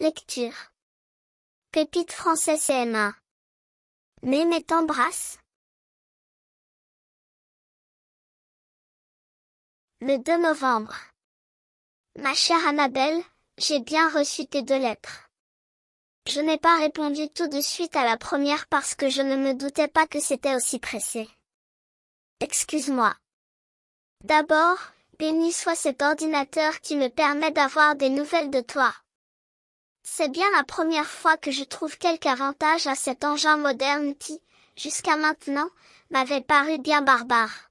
Lecture. Pépite français CM1. t'embrasse. Le 2 novembre. Ma chère Annabelle, j'ai bien reçu tes deux lettres. Je n'ai pas répondu tout de suite à la première parce que je ne me doutais pas que c'était aussi pressé. Excuse-moi. D'abord, béni soit cet ordinateur qui me permet d'avoir des nouvelles de toi. C'est bien la première fois que je trouve quelque avantage à cet engin moderne qui, jusqu'à maintenant, m'avait paru bien barbare.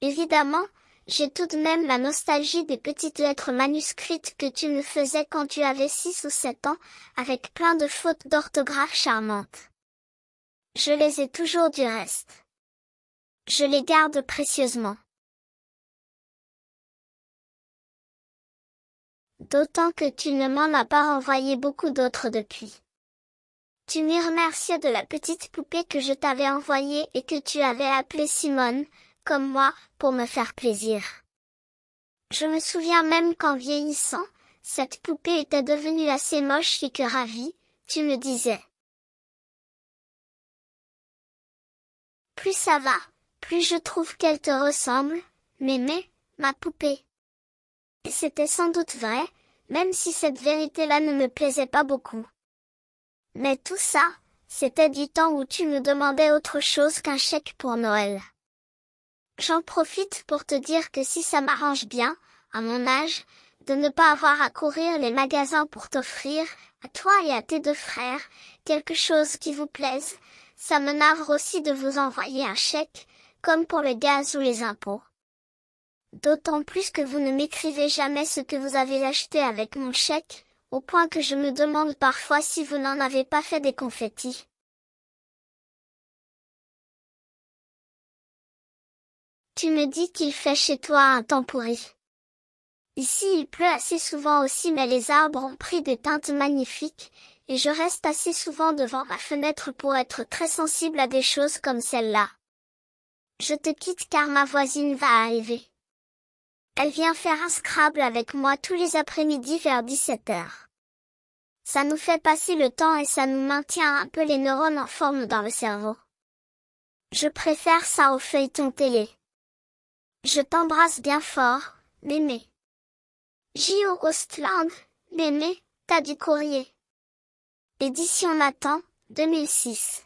Évidemment, j'ai tout de même la nostalgie des petites lettres manuscrites que tu me faisais quand tu avais six ou sept ans, avec plein de fautes d'orthographe charmantes. Je les ai toujours du reste. Je les garde précieusement. d'autant que tu ne m'en as pas envoyé beaucoup d'autres depuis. Tu m'y remerciais de la petite poupée que je t'avais envoyée et que tu avais appelée Simone, comme moi, pour me faire plaisir. Je me souviens même qu'en vieillissant, cette poupée était devenue assez moche et que ravie, tu me disais. Plus ça va, plus je trouve qu'elle te ressemble, mémé, ma poupée. C'était sans doute vrai, même si cette vérité-là ne me plaisait pas beaucoup. Mais tout ça, c'était du temps où tu me demandais autre chose qu'un chèque pour Noël. J'en profite pour te dire que si ça m'arrange bien, à mon âge, de ne pas avoir à courir les magasins pour t'offrir, à toi et à tes deux frères, quelque chose qui vous plaise, ça me navre aussi de vous envoyer un chèque, comme pour le gaz ou les impôts d'autant plus que vous ne m'écrivez jamais ce que vous avez acheté avec mon chèque, au point que je me demande parfois si vous n'en avez pas fait des confettis. Tu me dis qu'il fait chez toi un temps pourri. Ici il pleut assez souvent aussi mais les arbres ont pris des teintes magnifiques, et je reste assez souvent devant ma fenêtre pour être très sensible à des choses comme celle-là. Je te quitte car ma voisine va arriver. Elle vient faire un Scrabble avec moi tous les après-midi vers 17h. Ça nous fait passer le temps et ça nous maintient un peu les neurones en forme dans le cerveau. Je préfère ça aux feuilletons télé. Je t'embrasse bien fort, mémé. J.O. Ostland, mémé, t'as du courrier. Édition Nathan, 2006.